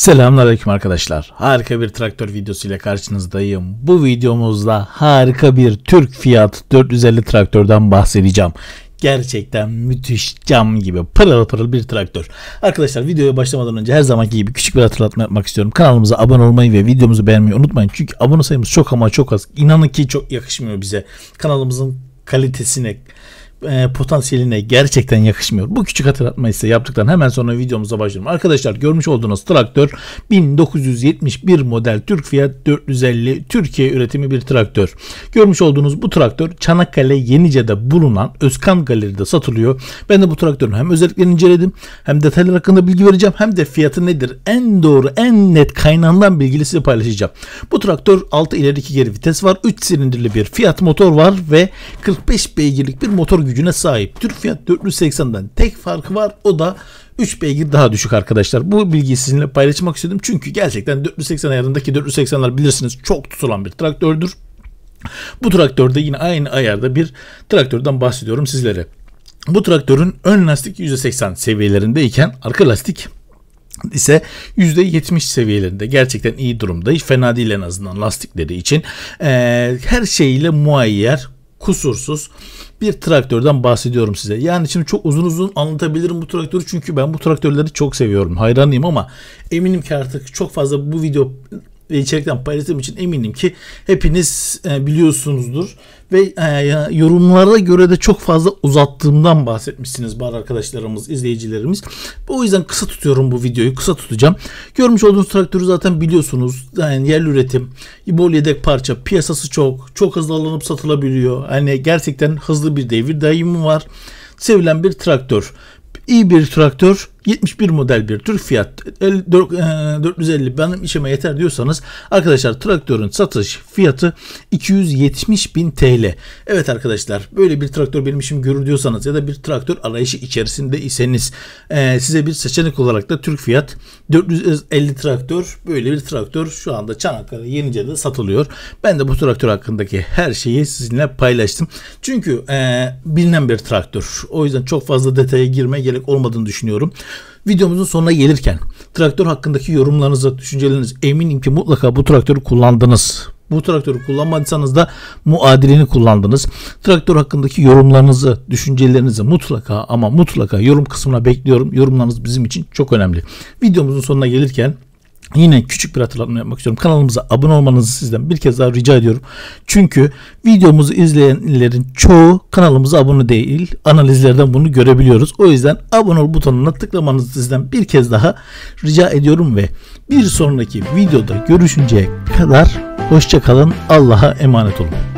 Selamünaleyküm arkadaşlar. Harika bir traktör videosu ile karşınızdayım. Bu videomuzda harika bir Türk fiyat 450 traktörden bahsedeceğim. Gerçekten müthiş cam gibi pırıl pırıl bir traktör. Arkadaşlar videoya başlamadan önce her zamanki gibi küçük bir hatırlatma yapmak istiyorum. Kanalımıza abone olmayı ve videomuzu beğenmeyi unutmayın. Çünkü abone sayımız çok ama çok az. İnanın ki çok yakışmıyor bize. Kanalımızın kalitesine e, potansiyeline gerçekten yakışmıyor. Bu küçük hatırlatma ise yaptıktan hemen sonra videomuza başlıyorum. Arkadaşlar görmüş olduğunuz traktör 1971 model Türk fiyat 450 Türkiye üretimi bir traktör. Görmüş olduğunuz bu traktör Çanakkale Yenice'de bulunan Özkan Galeri'de satılıyor. Ben de bu traktörün hem özelliklerini inceledim hem detaylar hakkında bilgi vereceğim hem de fiyatı nedir en doğru en net kaynağından bilgili size paylaşacağım. Bu traktör 6 ileri 2 geri vites var. 3 silindirli bir fiyat motor var ve 45 beygirlik bir motor gücüne sahip. Türk fiyat 480'den tek farkı var o da 3 beygir daha düşük arkadaşlar. Bu bilgiyi sizinle paylaşmak istedim. Çünkü gerçekten 480 ayarındaki 480'ler bilirsiniz çok tutulan bir traktördür. Bu traktörde yine aynı ayarda bir traktörden bahsediyorum sizlere. Bu traktörün ön lastik %80 seviyelerindeyken arka lastik ise %70 seviyelerinde gerçekten iyi durumda. Hiç fena değil en azından lastikleri için. Ee, her şeyle muayyer kusursuz bir traktörden bahsediyorum size. Yani şimdi çok uzun uzun anlatabilirim bu traktörü çünkü ben bu traktörleri çok seviyorum. Hayranıyım ama eminim ki artık çok fazla bu video ve içerikten paylaştığım için eminim ki hepiniz e, biliyorsunuzdur. Ve e, yorumlara göre de çok fazla uzattığımdan bahsetmişsiniz bazı arkadaşlarımız, izleyicilerimiz. O yüzden kısa tutuyorum bu videoyu, kısa tutacağım. Görmüş olduğunuz traktörü zaten biliyorsunuz. Yani yerli üretim, bol yedek parça, piyasası çok, çok hızlı alınıp satılabiliyor. Yani gerçekten hızlı bir devir daimi var. Sevilen bir traktör iyi bir traktör 71 model bir Türk Fiyat 450 e, benim işime yeter diyorsanız arkadaşlar traktörün satış fiyatı 270 bin TL. Evet arkadaşlar böyle bir traktör benim işim görür diyorsanız ya da bir traktör arayışı içerisinde iseniz e, size bir seçenek olarak da Türk Fiyat 450 traktör böyle bir traktör şu anda Çanakkale Yenice'de satılıyor. Ben de bu traktör hakkındaki her şeyi sizinle paylaştım. Çünkü e, bilinen bir traktör. O yüzden çok fazla detaya girmeye gerek olmadığını düşünüyorum. Videomuzun sonuna gelirken traktör hakkındaki yorumlarınızı, düşünceleriniz eminim ki mutlaka bu traktörü kullandınız. Bu traktörü kullanmadıysanız da muadilini kullandınız. Traktör hakkındaki yorumlarınızı, düşüncelerinizi mutlaka ama mutlaka yorum kısmına bekliyorum. Yorumlarınız bizim için çok önemli. Videomuzun sonuna gelirken Yine küçük bir hatırlatma yapmak istiyorum. Kanalımıza abone olmanızı sizden bir kez daha rica ediyorum. Çünkü videomuzu izleyenlerin çoğu kanalımıza abone değil. Analizlerden bunu görebiliyoruz. O yüzden abone ol butonuna tıklamanızı sizden bir kez daha rica ediyorum ve bir sonraki videoda görüşünceye kadar hoşçakalın. Allah'a emanet olun.